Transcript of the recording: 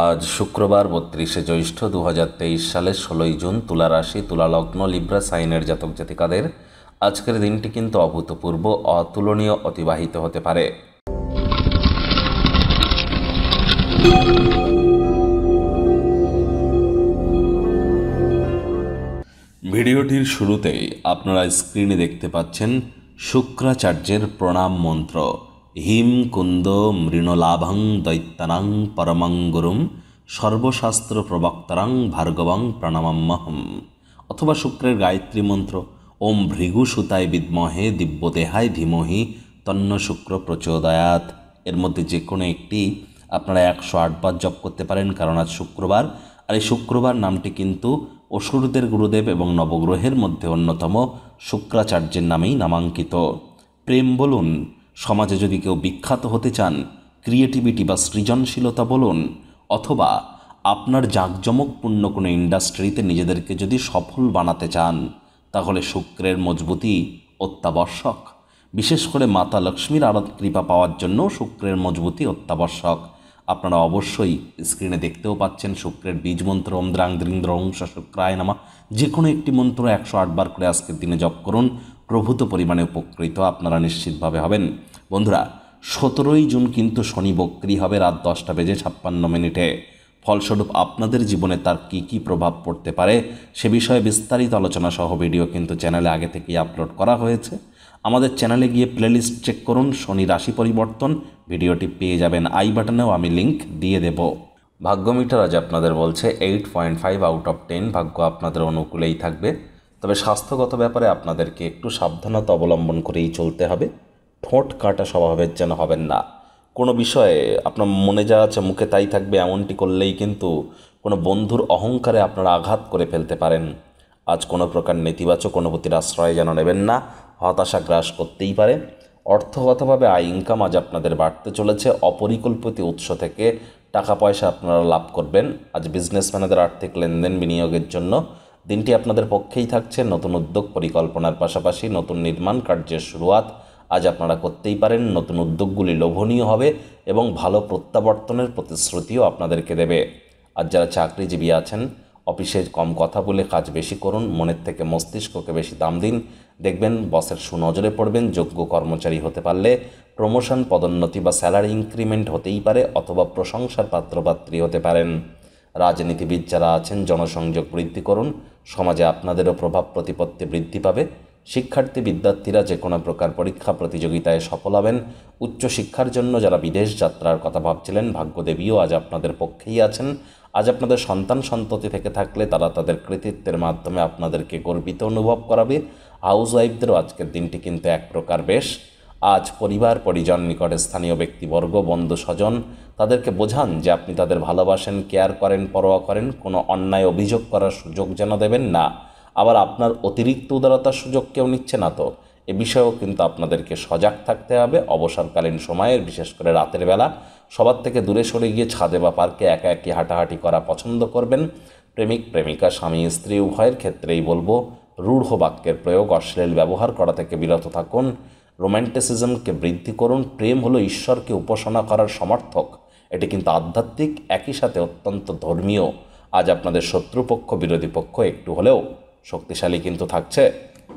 আজ শুক্রবার বত্রিশে জ্যৈষ্ঠ দু হাজার তেইশ সালের ষোলোই জুন তুলা রাশি তুলালগ্ন লিব্রা সাইনের জাতক জাতিকাদের আজকের দিনটি কিন্তু অভূতপূর্ব অতুলনীয় অতিবাহিত হতে পারে ভিডিওটির শুরুতেই আপনারা স্ক্রিনে দেখতে পাচ্ছেন শুক্রাচার্যের প্রণাম মন্ত্র হিম কুন্দ মৃণলাভং দৈত্যানাং পরমং গুরুম সর্বশাস্ত্র প্রবক্তারাং ভার্গবং প্রণমাম্মহম অথবা শুক্রের গায়ত্রী মন্ত্র ওম ভৃগু সুতায় বিদ্মহে দিব্যদেহায় ধীমহি তন্ন শুক্র প্রচোদয়াত এর মধ্যে যে কোনো একটি আপনারা একশো আটবার জপ করতে পারেন কারণ আজ শুক্রবার আর এই শুক্রবার নামটি কিন্তু অসুরদের গুরুদেব এবং নবগ্রহের মধ্যে অন্যতম শুক্রাচার্যের নামেই নামাঙ্কিত প্রেম বলুন সমাজে যদি কেউ বিখ্যাত হতে চান ক্রিয়েটিভিটি বা সৃজনশীলতা বলুন অথবা আপনার জাঁকজমকপূর্ণ কোনো ইন্ডাস্ট্রিতে নিজেদেরকে যদি সফল বানাতে চান তাহলে শুক্রের মজবুতি অত্যাবশ্যক বিশেষ করে মাতা লক্ষ্মীর আরত কৃপা পাওয়ার জন্য শুক্রের মজবুতি অত্যাবশ্যক আপনারা অবশ্যই স্ক্রিনে দেখতেও পাচ্ছেন শুক্রের বীজ মন্ত্র ওম দ্রাং দ্রিং দ্রং শুক্রায় নামা যে কোনো একটি মন্ত্র একশো আটবার করে আজকের দিনে জপ করুন প্রভূত পরিমাণে উপকৃত আপনারা নিশ্চিতভাবে হবেন বন্ধুরা সতেরোই জুন কিন্তু শনি বক্রি হবে রাত দশটা বেজে ছাপ্পান্ন মিনিটে ফলস্বরূপ আপনাদের জীবনে তার কি কি প্রভাব পড়তে পারে সে বিষয়ে বিস্তারিত আলোচনা সহ ভিডিও কিন্তু চ্যানেলে আগে থেকেই আপলোড করা হয়েছে আমাদের চ্যানেলে গিয়ে প্লেলিস্ট চেক করুন শনি রাশি পরিবর্তন ভিডিওটি পেয়ে যাবেন আই বাটনেও আমি লিংক দিয়ে দেব মিটার আজ আপনাদের বলছে eight point five out of ten ভাগ্য আপনাদের অনুকূলেই থাকবে তবে স্বাস্থ্যগত ব্যাপারে আপনাদেরকে একটু সাবধানতা অবলম্বন করেই চলতে হবে ঠোঁট কাটা স্বভাবের যেন হবেন না কোনো বিষয়ে আপনার মনে যা আছে মুখে তাই থাকবে এমনটি করলেই কিন্তু কোনো বন্ধুর অহংকারে আপনারা আঘাত করে ফেলতে পারেন আজ কোনো প্রকার নেতিবাচক অনুভূতির আশ্রয় যেন নেবেন না হতাশা গ্রাস করতেই পারে অর্থগতভাবে আয় ইনকাম আজ আপনাদের বাড়তে চলেছে অপরিকল্পিত উৎস থেকে টাকা পয়সা আপনারা লাভ করবেন আজ বিজনেসম্যানদের আর্থিক লেনদেন বিনিয়োগের জন্য দিনটি আপনাদের পক্ষেই থাকছে নতুন উদ্যোগ পরিকল্পনার পাশাপাশি নতুন নির্মাণ কার্যের শুরুয়াত আজ আপনারা করতেই পারেন নতুন উদ্যোগগুলি লোভনীয় হবে এবং ভালো প্রত্যাবর্তনের প্রতিশ্রুতিও আপনাদেরকে দেবে আর যারা চাকরিজীবী আছেন অফিসে কম কথা বলে কাজ বেশি করুন মনের থেকে মস্তিষ্ককে বেশি দাম দিন দেখবেন বসের সুনজরে পড়বেন যোগ্য কর্মচারী হতে পারলে প্রমোশন পদোন্নতি বা স্যালারি ইনক্রিমেন্ট হতেই পারে অথবা প্রশংসার পাত্রপাত্রী হতে পারেন রাজনীতিবিদ যারা আছেন জনসংযোগ বৃদ্ধি করুন সমাজে আপনাদেরও প্রভাব প্রতিপত্তি বৃদ্ধি পাবে শিক্ষার্থী বিদ্যার্থীরা যে কোনো প্রকার পরীক্ষা প্রতিযোগিতায় সফল হবেন উচ্চশিক্ষার জন্য যারা বিদেশ যাত্রার কথা ভাবছিলেন ভাগ্যদেবীও আজ আপনাদের পক্ষেই আছেন আজ আপনাদের সন্তান সন্ততি থেকে থাকলে তারা তাদের কৃতিত্বের মাধ্যমে আপনাদেরকে গর্বিত অনুভব করাবে হাউস ওয়াইফদেরও আজকের দিনটি কিন্তু এক প্রকার বেশ আজ পরিবার পরিজন নিকটে স্থানীয় ব্যক্তিবর্গ বন্ধু স্বজন তাদেরকে বোঝান যে আপনি তাদের ভালোবাসেন কেয়ার করেন পরোয়া করেন কোনো অন্যায় অভিযোগ করার সুযোগ যেন দেবেন না আবার আপনার অতিরিক্ত উদারতার সুযোগ কেউ নিচ্ছে না তো এ বিষয়েও কিন্তু আপনাদেরকে সজাগ থাকতে হবে অবসরকালীন সময়ের বিশেষ করে রাতের বেলা সবার থেকে দূরে সরে গিয়ে ছাদে বা পার্কে একা একই হাঁটাহাঁটি করা পছন্দ করবেন প্রেমিক প্রেমিকা স্বামী স্ত্রী উভয়ের ক্ষেত্রেই বলবো রূঢ় বাক্যের প্রয়োগ অশ্লীল ব্যবহার করা থেকে বিরত থাকুন রোম্যান্টিসিজমকে বৃদ্ধি করুন প্রেম হলো ঈশ্বরকে উপাসনা করার সমর্থক এটি কিন্তু আধ্যাত্মিক একই সাথে অত্যন্ত ধর্মীয় আজ আপনাদের শত্রুপক্ষ বিরোধী পক্ষ একটু হলেও শক্তিশালী কিন্তু থাকছে